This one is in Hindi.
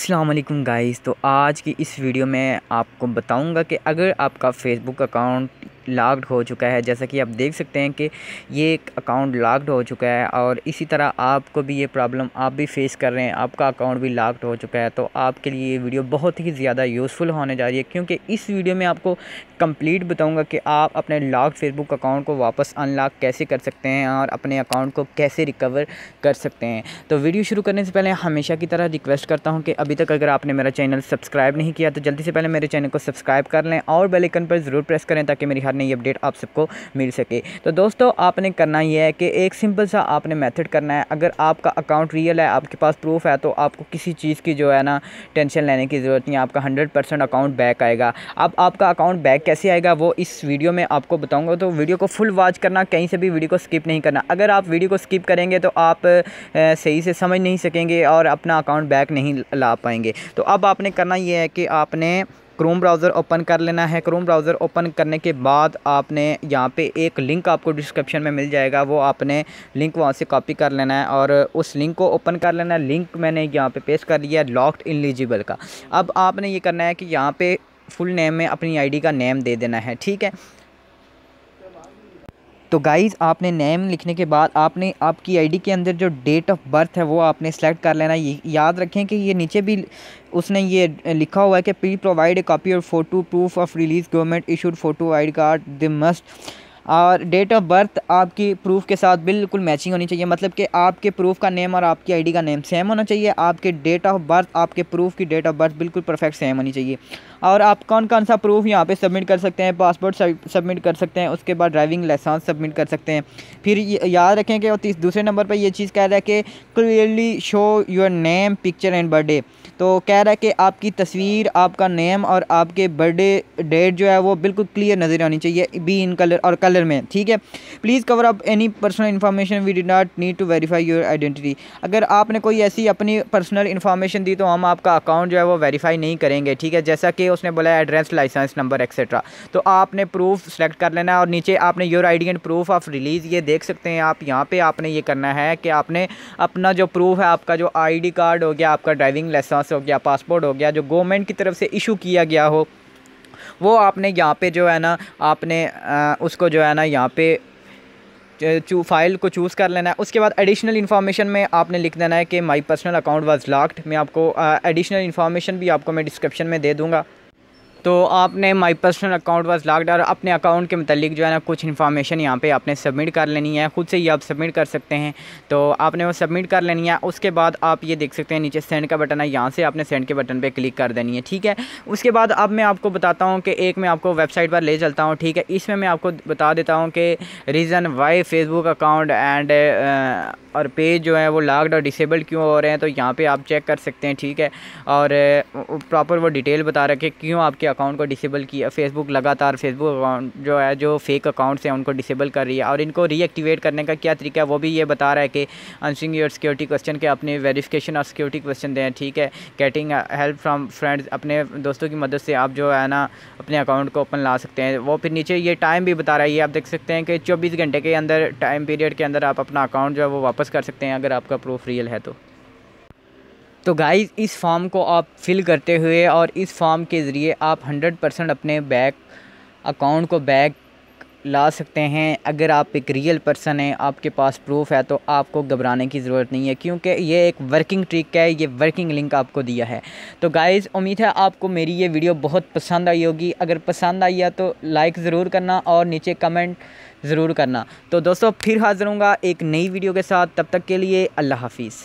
असलम गाइस तो आज की इस वीडियो में आपको बताऊंगा कि अगर आपका फेसबुक अकाउंट लॉग्ड हो चुका है जैसा कि आप देख सकते हैं कि ये एक अकाउंट लॉग्ड हो चुका है और इसी तरह आपको भी ये प्रॉब्लम आप भी फेस कर रहे हैं आपका अकाउंट भी लॉग्ड हो चुका है तो आपके लिए ये वीडियो बहुत ही ज़्यादा यूज़फुल होने जा रही है क्योंकि इस वीडियो में आपको कंप्लीट बताऊंगा कि आप अपने लॉग फेसबुक अकाउंट को वापस अनलॉक कैसे कर सकते हैं और अपने अकाउंट को कैसे रिकवर कर सकते हैं तो वीडियो शुरू करने से पहले हमेशा की तरह रिक्वेस्ट करता हूँ कि अभी तक अगर आपने मेरा चैनल सब्सक्राइब नहीं किया तो जल्दी से पहले मेरे चैनल को सब्सक्राइब कर लें और बेलकन पर ज़रूर प्रेस करें ताकि मेरी हर नई अपडेट आप सबको मिल सके तो दोस्तों आपने करना यह है कि एक सिंपल सा आपने मेथड करना है अगर आपका अकाउंट रियल है आपके पास प्रूफ है तो आपको किसी चीज़ की जो है ना टेंशन लेने की ज़रूरत नहीं है आपका हंड्रेड परसेंट अकाउंट बैक आएगा अब आपका अकाउंट बैक कैसे आएगा वो इस वीडियो में आपको बताऊँगा तो वीडियो को फुल वॉच करना कहीं से भी वीडियो को स्किप नहीं करना अगर आप वीडियो को स्किप करेंगे तो आप सही से समझ नहीं सकेंगे और अपना अकाउंट बैक नहीं ला पाएंगे तो अब आपने करना यह है कि आपने क्रोम ब्राउज़र ओपन कर लेना है क्रोम ब्राउज़र ओपन करने के बाद आपने यहाँ पे एक लिंक आपको डिस्क्रिप्शन में मिल जाएगा वो आपने लिंक वहाँ से कॉपी कर लेना है और उस लिंक को ओपन कर लेना है लिंक मैंने यहाँ पे पेश कर लिया है लॉक्ड इलिजिबल का अब आपने ये करना है कि यहाँ पे फुल नेम में अपनी आईडी का नेम दे देना है ठीक है तो गाइज़ आपने नेम लिखने के बाद आपने आपकी आईडी के अंदर जो डेट ऑफ बर्थ है वो आपने सेलेक्ट कर लेना ये याद रखें कि ये नीचे भी उसने ये लिखा हुआ है कि प्ली प्रोवाइड ए कापी और photo proof of release government issued photo I card the must और डेट ऑफ बर्थ आपकी प्रूफ के साथ बिल्कुल मैचिंग होनी चाहिए मतलब कि आपके प्रूफ का नेम और आपकी आईडी का नेम सेम होना चाहिए आपके डेट ऑफ बर्थ आपके प्रूफ की डेट ऑफ बर्थ बिल्कुल परफेक्ट सेम होनी चाहिए और आप कौन कौन सा प्रूफ यहाँ पे सबमिट कर सकते हैं पासपोर्ट सबमिट कर सकते हैं उसके बाद ड्राइविंग लाइसेंस सबमिट कर सकते हैं फिर याद रखें कि और दूसरे नंबर पर यह चीज़ कह रहा है कि clearly show your name picture and birthday तो कह रहा है कि आपकी तस्वीर आपका नेम और आपके बर्थडे डेट जो है वो बिल्कुल क्लियर नज़र आनी चाहिए बी इन कलर और कलर में ठीक है please cover up any personal information we do not need to verify your identity अगर आपने कोई ऐसी अपनी पर्सनल इन्फॉर्मेशन दी तो हम आपका अकाउंट जो है वो वेरीफाई नहीं करेंगे ठीक है जैसा कि उसने बोला एड्रेस लाइसेंस नंबर एक्सेट्रा तो आपने प्रूफ सेलेक्ट कर लेना है और नीचे आपने your I D and proof of release ये देख सकते हैं आप यहाँ पर आपने ये करना है कि आपने अपना जो प्रूफ है आपका जो आई कार्ड हो गया आपका ड्राइविंग लाइसेंस हो गया पासपोर्ट हो गया जो गवर्नमेंट की तरफ से इशू किया गया हो वो आपने यहाँ पे जो है ना आपने आ, उसको जो है ना यहाँ पे चू फाइल को चूज़ कर लेना है उसके बाद एडिशनल इन्फॉर्मेशन में आपने लिख देना है कि my personal account was locked मैं आपको एडिशनल इन्फॉर्मेशन भी आपको मैं डिस्क्रिप्शन में दे दूँगा तो आपने my personal account was locked और अपने अकाउंट के मतलब जो है ना कुछ इन्फॉर्मेशन यहाँ पे आपने सबमिट कर लेनी है ख़ुद से ही आप सबमिट कर सकते हैं तो आपने वो सबमिट कर लेनी है उसके बाद आप ये देख सकते हैं नीचे सेंड का बटन है यहाँ से आपने सेंड के बटन पर क्लिक कर देनी है ठीक है उसके बाद अब मैं आपको बताता हूँ कि एक मैं आपको वेबसाइट पर ले चलता हूँ ठीक है इसमें मैं आपको बता देता हूँ कि reason why Facebook account and और पेज जो है वो लॉकड और डिसेबल्ड क्यों हो रहे हैं तो यहाँ पर आप चेक कर सकते हैं ठीक है और प्रॉपर uh, वो डिटेल बता रखे क्यों आपके अकाउंट को डिसेबल किया फेसबुक लगातार फेसबुक अकाउंट जो है जो फेक अकाउंट्स हैं उनको डिसेबल कर रही है और इनको रीएक्टिवेट करने का क्या तरीका है वो भी ये बता रहा है कि आंसरिंग योर सिक्योरिटी क्वेश्चन के अपने वेरीफ़िकेशन और सिक्योरिटी क्वेश्चन दें ठीक है गेटिंग हेल्प फ्राम फ्रेंड्स अपने दोस्तों की मदद से आप जो है ना अपने अकाउंट को ओपन ला सकते हैं वो फिर नीचे ये टाइम भी बता रहा है ये आप देख सकते हैं कि चौबीस घंटे के अंदर टाइम पीरियड के अंदर आप अपना अकाउंट जो है वो वापस कर सकते हैं अगर आपका प्रूफ रियल है तो तो गाइस इस फॉर्म को आप फिल करते हुए और इस फॉर्म के ज़रिए आप 100 परसेंट अपने बैक अकाउंट को बैक ला सकते हैं अगर आप एक रियल पर्सन हैं आपके पास प्रूफ है तो आपको घबराने की ज़रूरत नहीं है क्योंकि ये एक वर्किंग ट्रिक है ये वर्किंग लिंक आपको दिया है तो गाइज़ उम्मीद है आपको मेरी ये वीडियो बहुत पसंद आई होगी अगर पसंद आई है तो लाइक ज़रूर करना और नीचे कमेंट ज़रूर करना तो दोस्तों फिर हाजिर हूँगा एक नई वीडियो के साथ तब तक के लिए अल्लाह हाफिज़